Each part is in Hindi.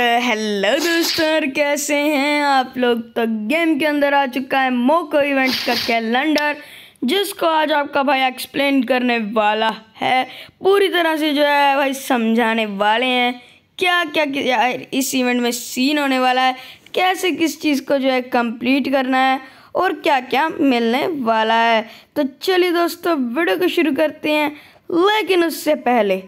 हेलो तो दोस्तों कैसे हैं आप लोग तो गेम के अंदर आ चुका है मोको इवेंट का कैलेंडर जिसको आज आपका भाई एक्सप्लेन करने वाला है पूरी तरह से जो है भाई समझाने वाले हैं क्या क्या, क्या इस इवेंट में सीन होने वाला है कैसे किस चीज़ को जो है कंप्लीट करना है और क्या क्या मिलने वाला है तो चलिए दोस्तों वीडियो को शुरू करते हैं लेकिन उससे पहले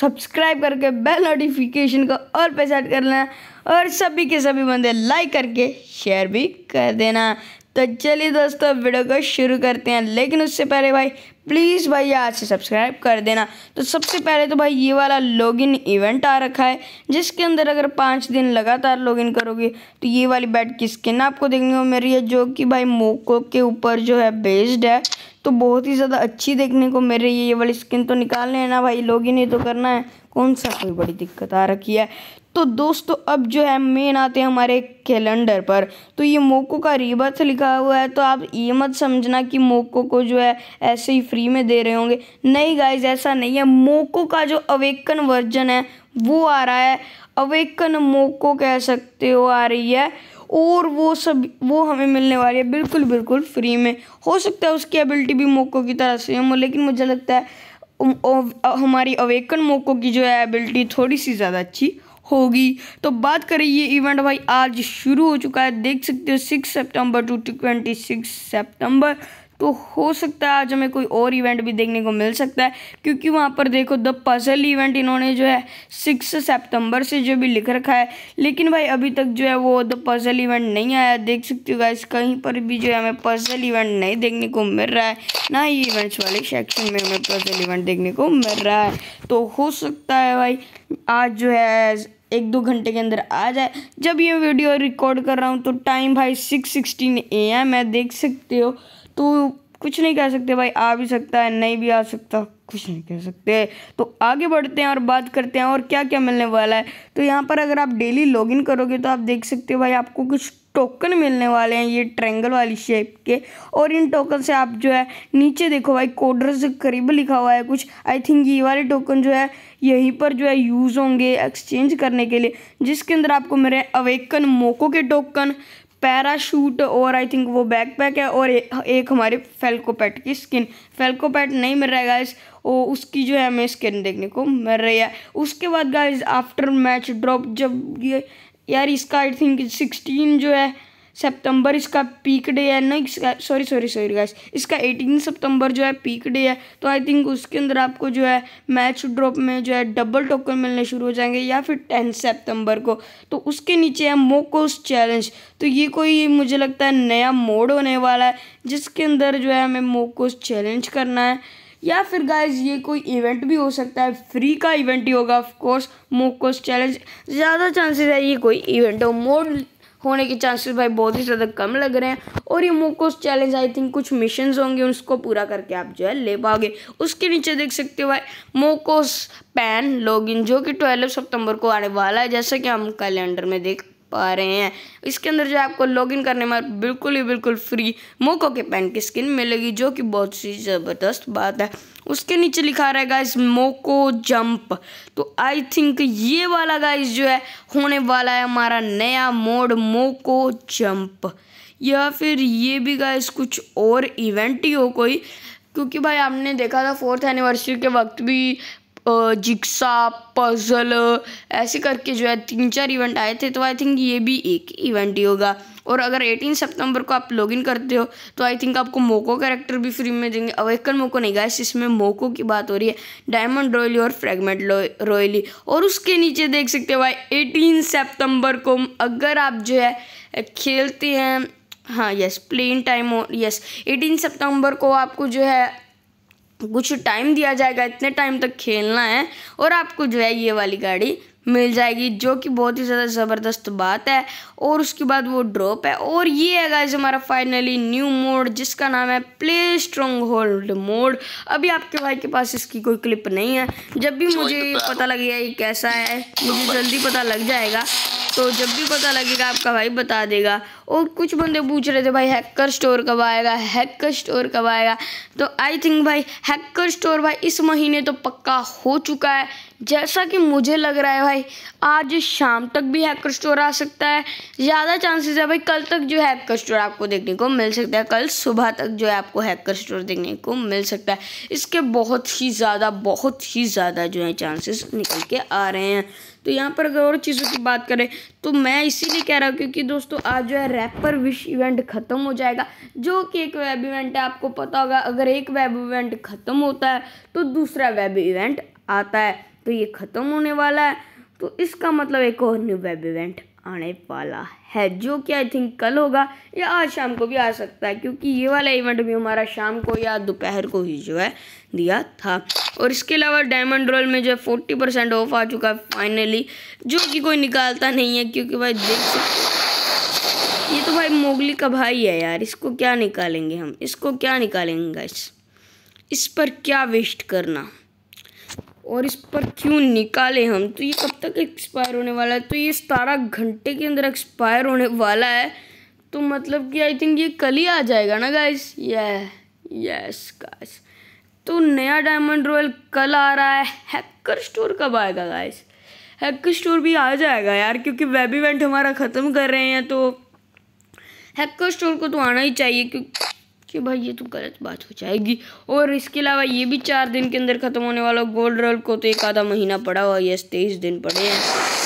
सब्सक्राइब करके बेल नोटिफिकेशन को और पे सेट कर लेना और सभी के सभी बंदे लाइक करके शेयर भी कर देना तो चलिए दोस्तों वीडियो को शुरू करते हैं लेकिन उससे पहले भाई प्लीज़ भाई आज से सब्सक्राइब कर देना तो सबसे पहले तो भाई ये वाला लॉगिन इवेंट आ रखा है जिसके अंदर अगर पाँच दिन लगातार लॉगिन करोगे तो ये वाली बैट की स्किन आपको देखने को मिल रही है जो कि भाई मोको के ऊपर जो है बेस्ड है तो बहुत ही ज़्यादा अच्छी देखने को मेरे है ये वाली स्किन तो निकालने है ना भाई लोग ही नहीं तो करना है कौन सा कोई बड़ी दिक्कत आ रखी है तो दोस्तों अब जो है मेन आते हैं हमारे कैलेंडर पर तो ये मोको का रिबर्थ लिखा हुआ है तो आप ये मत समझना कि मोको को जो है ऐसे ही फ्री में दे रहे होंगे नहीं गाइज ऐसा नहीं है मोको का जो अवेकन वर्जन है वो आ रहा है अवेकन मोको कह सकते हो आ रही है और वो सब वो हमें मिलने वाली है बिल्कुल बिल्कुल फ्री में हो सकता है उसकी एबिलिटी भी मोको की तरह से हो लेकिन मुझे लगता है हमारी अवेकन मोको की जो है एबिलिटी थोड़ी सी ज़्यादा अच्छी होगी तो बात करें ये इवेंट भाई आज शुरू हो चुका है देख सकते हो सिक्स सितंबर टू ट्वेंटी सिक्स सेप्टेम्बर तो हो सकता है आज हमें कोई और इवेंट भी देखने को मिल सकता है क्योंकि वहाँ पर देखो द पजल इवेंट इन्होंने जो है सिक्स सेप्टेम्बर से जो भी लिख रखा है लेकिन भाई अभी तक जो है वो द पजल इवेंट नहीं आया देख सकते हो गाइस कहीं पर भी जो है हमें पजल इवेंट नहीं देखने को मिल रहा है ना ही इवेंट्स वाले सेक्शन में हमें पजल इवेंट देखने को मिल रहा है तो हो सकता है भाई आज जो है एक दो घंटे के अंदर आ जाए जब ये वीडियो रिकॉर्ड कर रहा हूँ तो टाइम भाई सिक्स सिक्सटीन ए एम है देख सकते हो तो कुछ नहीं कह सकते भाई आ भी सकता है नहीं भी आ सकता कुछ नहीं कह सकते तो आगे बढ़ते हैं और बात करते हैं और क्या क्या मिलने वाला है तो यहाँ पर अगर आप डेली लॉगिन करोगे तो आप देख सकते हो भाई आपको कुछ टोकन मिलने वाले हैं ये ट्रैंगल वाली शेप के और इन टोकन से आप जो है नीचे देखो भाई कोडर से करीब लिखा हुआ है कुछ आई थिंक ये वाले टोकन जो है यहीं पर जो है यूज़ होंगे एक्सचेंज करने के लिए जिसके अंदर आपको मेरे अवेकन मोको के टोकन पैराशूट और आई थिंक वो बैकपैक है और ए, एक हमारे फेल्कोपैट की स्किन फेल्कोपैट नहीं मिल रहा है गाइज और उसकी जो है हमें स्किन देखने को मिल रही है उसके बाद गाइज आफ्टर मैच ड्रॉप जब ये यार इसका आई थिंक सिक्सटीन जो है सितंबर इसका पीक डे है इसका सॉरी सॉरी सॉरी गाइस इसका एटीन सितंबर जो है पीक डे है तो आई थिंक उसके अंदर आपको जो है मैच ड्रॉप में जो है डबल टोकन मिलने शुरू हो जाएंगे या फिर टेन सितंबर को तो उसके नीचे है मोकोस चैलेंज तो ये कोई मुझे लगता है नया मोड होने वाला है जिसके अंदर जो है हमें मोकोस चैलेंज करना है या फिर गाइज ये कोई इवेंट भी हो सकता है फ्री का इवेंट ही होगा ऑफकोर्स मोकोस चैलेंज ज़्यादा चांसेस है ये कोई इवेंट हो मोड होने के चांसेस भाई बहुत ही ज़्यादा कम लग रहे हैं और ये मोकोस चैलेंज आई थिंक कुछ मिशन होंगे उसको पूरा करके आप जो है ले पाओगे उसके नीचे देख सकते हो भाई मोकोस पैन लॉगिन जो कि ट्वेल्व सितंबर को आने वाला है जैसा कि हम कैलेंडर में देख पा रहे हैं इसके अंदर जो आपको लॉगिन करने में बिल्कुल ही बिल्कुल फ्री मोको के पेन की स्किन मिलेगी जो कि बहुत सी ज़बरदस्त बात है उसके नीचे लिखा रहेगा इस मोको जंप तो आई थिंक ये वाला गाइस जो है होने वाला है हमारा नया मोड मोको जंप या फिर ये भी गाइस कुछ और इवेंट ही हो कोई क्योंकि भाई आपने देखा था फोर्थ एनिवर्सरी के वक्त भी जिक्सा पजल ऐसे करके जो है तीन चार इवेंट आए थे तो आई थिंक ये भी एक इवेंट ही होगा और अगर 18 सितंबर को आप लॉगिन करते हो तो आई थिंक आपको मोको कैरेक्टर भी फ्री में देंगे अवेकन मोको नहीं गाइस इसमें मोको की बात हो रही है डायमंड रॉयली और फ्रेगमेंट रॉयली और उसके नीचे देख सकते हो भाई एटीन सितंबर को अगर आप जो है खेलते हैं हाँ यस प्लेन टाइम यस 18 सितंबर को आपको जो है कुछ टाइम दिया जाएगा इतने टाइम तक खेलना है और आपको जो है ये वाली गाड़ी मिल जाएगी जो कि बहुत ही ज़्यादा ज़बरदस्त बात है और उसके बाद वो ड्रॉप है और ये है गाइज हमारा फाइनली न्यू मोड जिसका नाम है प्ले स्ट्रॉन्ग होल्ड मोड अभी आपके भाई के पास इसकी कोई क्लिप नहीं है जब भी मुझे पता गया ये कैसा है मुझे जल्दी पता लग जाएगा तो जब भी पता लगेगा आपका भाई बता देगा और कुछ बंदे पूछ रहे थे भाई हैकर स्टोर कब आएगा हैकर स्टोर कब आएगा तो आई थिंक भाई हैकर स्टोर भाई इस महीने तो पक्का हो चुका है जैसा कि मुझे लग रहा है भाई आज शाम तक भी हैकर स्टोर आ सकता है ज़्यादा चांसेस है भाई कल तक जो हैकर स्टोर आपको देखने को मिल सकता है कल सुबह तक जो है आपको हैकर स्टोर देखने को मिल सकता है इसके बहुत ही ज़्यादा बहुत ही ज़्यादा जो है चांसेस निकल के आ रहे हैं तो यहाँ पर अगर और चीज़ों की बात करें तो मैं इसीलिए कह रहा हूँ क्योंकि दोस्तों आज जो है रैपर विश इवेंट ख़त्म हो जाएगा जो कि एक वेब इवेंट है आपको पता होगा अगर एक वेब इवेंट ख़त्म होता है तो दूसरा वेब इवेंट आता है तो ये ख़त्म होने वाला है तो इसका मतलब एक और न्यू वेब इवेंट आने वाला है जो कि आई थिंक कल होगा या आज शाम को भी आ सकता है क्योंकि ये वाला इवेंट भी हमारा शाम को या दोपहर को ही जो है दिया था और इसके अलावा डायमंड रोल में जो है फोर्टी परसेंट ऑफ आ चुका है फाइनली जो कि कोई निकालता नहीं है क्योंकि भाई देख सकते ये तो भाई मोगली का भाई है यार इसको क्या निकालेंगे हम इसको क्या निकालेंगे इस, इस पर क्या वेस्ट करना और इस पर क्यों निकाले हम तो ये कब तक एक्सपायर होने वाला है तो ये सतारह घंटे के अंदर एक्सपायर होने वाला है तो मतलब कि आई थिंक ये कल ही आ जाएगा ना गाइस ये यस गाइस तो नया डायमंड रॉयल कल आ रहा है हैकर स्टोर कब आएगा गाइस हैकर स्टोर भी आ जाएगा यार क्योंकि वेब इवेंट हमारा ख़त्म कर रहे हैं तो हैकर स्टोर को तो आना ही चाहिए क्योंकि कि भाई ये तो गलत बात हो जाएगी और इसके अलावा ये भी चार दिन के अंदर ख़त्म होने वाला गोल्ड रोल को तो एक आधा महीना पड़ा हुआ यस तेईस दिन पड़े हैं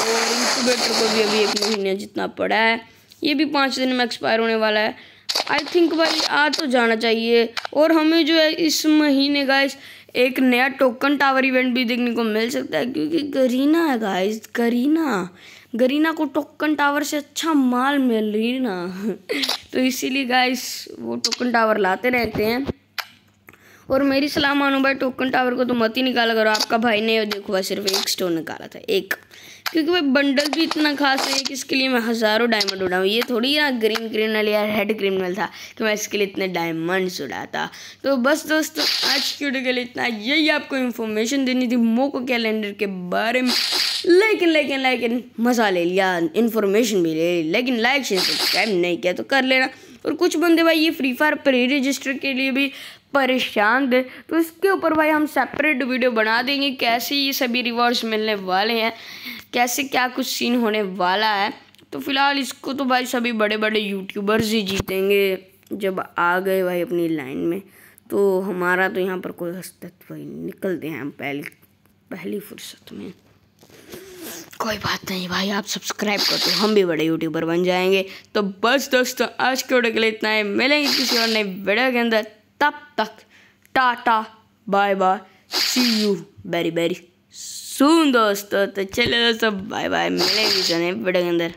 और इंक्यूबेटर को भी अभी एक महीना जितना पड़ा है ये भी पाँच दिन में एक्सपायर होने वाला है आई थिंक भाई आ तो जाना चाहिए और हमें जो है इस महीने गाइस एक नया टोकन टावर इवेंट भी देखने को मिल सकता है क्योंकि करीना है गाइस करीना गरीना को टोकन टावर से अच्छा माल मिल रही ना तो इसीलिए गाइस वो टोकन टावर लाते रहते हैं और मेरी सलाह मानो भाई टोकन टावर को तो मत ही निकाला करो आपका भाई ने देखो भाई सिर्फ एक स्टोन निकाला था एक क्योंकि भाई बंडल भी इतना खास है कि इसके लिए मैं हज़ारों डायमंड उड़ाऊँ ये थोड़ी ना ग्रीन क्रिमिनल या रेड क्रिमिनल था कि मैं इसके लिए इतने डायमंड्स उड़ाता तो बस दोस्तों आज की वीडियो के लिए इतना यही आपको इन्फॉर्मेशन देनी थी मोको कैलेंडर के बारे में लेकिन लेकिन लेकिन मज़ा ले लिया इन्फॉर्मेशन भी ले ली लेकिन लाइक शेयर सब्सक्राइब नहीं किया तो कर लेना और कुछ बंदे भाई ये फ्री फायर प्री रजिस्टर के लिए भी परेशान थे तो इसके ऊपर भाई हम सेपरेट वीडियो बना देंगे कैसे ये सभी रिवॉर्ड्स मिलने वाले हैं कैसे क्या कुछ सीन होने वाला है तो फिलहाल इसको तो भाई सभी बड़े बड़े यूट्यूबर्स ही जीतेंगे जब आ गए भाई अपनी लाइन में तो हमारा तो यहाँ पर कोई ही निकलते हैं हम पहली पहली फुर्सत में कोई बात नहीं भाई आप सब्सक्राइब कर दो हम भी बड़े यूट्यूबर बन जाएंगे तो बस दोस्तों आज के वीडियो के लिए इतना ही मिलेंगे किसी और नए वीडियो के अंदर तब तक tata bye bye see you very very soon दोस्तों तो चलो दोस्तों बाय बाय मिलेंगे किसी नए वीडियो के अंदर